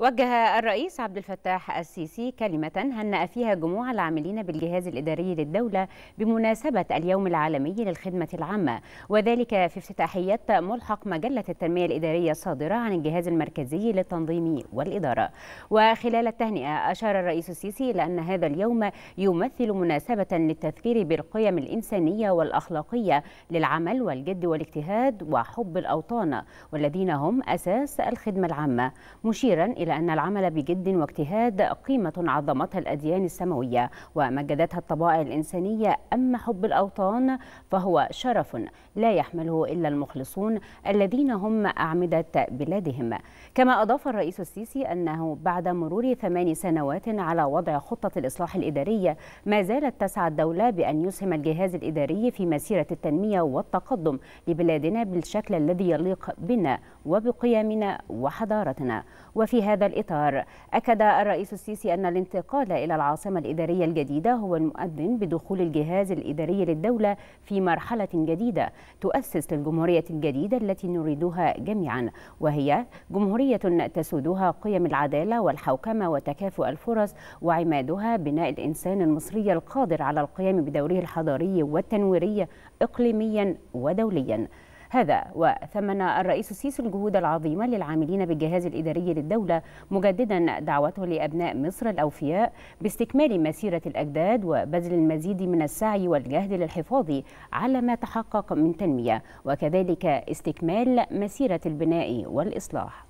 وجه الرئيس عبد الفتاح السيسي كلمة هنأ فيها جموع العاملين بالجهاز الإداري للدولة بمناسبة اليوم العالمي للخدمة العامة وذلك في افتتاحية ملحق مجلة التنمية الإدارية الصادرة عن الجهاز المركزي للتنظيم والإدارة وخلال التهنئة أشار الرئيس السيسي إلى أن هذا اليوم يمثل مناسبة للتذكير بالقيم الإنسانية والأخلاقية للعمل والجد والاجتهاد وحب الأوطان والذين هم أساس الخدمة العامة مشيرا إلى إلى أن العمل بجد واجتهاد قيمة عظمتها الأديان السماوية ومجدتها الطبائع الإنسانية أما حب الأوطان فهو شرف لا يحمله إلا المخلصون الذين هم أعمدة بلادهم كما أضاف الرئيس السيسي أنه بعد مرور ثمان سنوات على وضع خطة الإصلاح الإداري ما زالت تسعى الدولة بأن يسهم الجهاز الإداري في مسيرة التنمية والتقدم لبلادنا بالشكل الذي يليق بنا وبقيمنا وحضارتنا وفي هذا هذا الإطار أكد الرئيس السيسي أن الانتقال إلى العاصمة الإدارية الجديدة هو المؤذن بدخول الجهاز الإداري للدولة في مرحلة جديدة تؤسس للجمهورية الجديدة التي نريدها جميعا وهي جمهورية تسودها قيم العدالة والحوكمة وتكافؤ الفرص وعمادها بناء الإنسان المصري القادر على القيام بدوره الحضاري والتنويري إقليميا ودوليا هذا وثمن الرئيس السيسي الجهود العظيمة للعاملين بالجهاز الإداري للدولة مجددا دعوته لأبناء مصر الأوفياء باستكمال مسيرة الأجداد وبذل المزيد من السعي والجهد للحفاظ على ما تحقق من تنمية وكذلك استكمال مسيرة البناء والإصلاح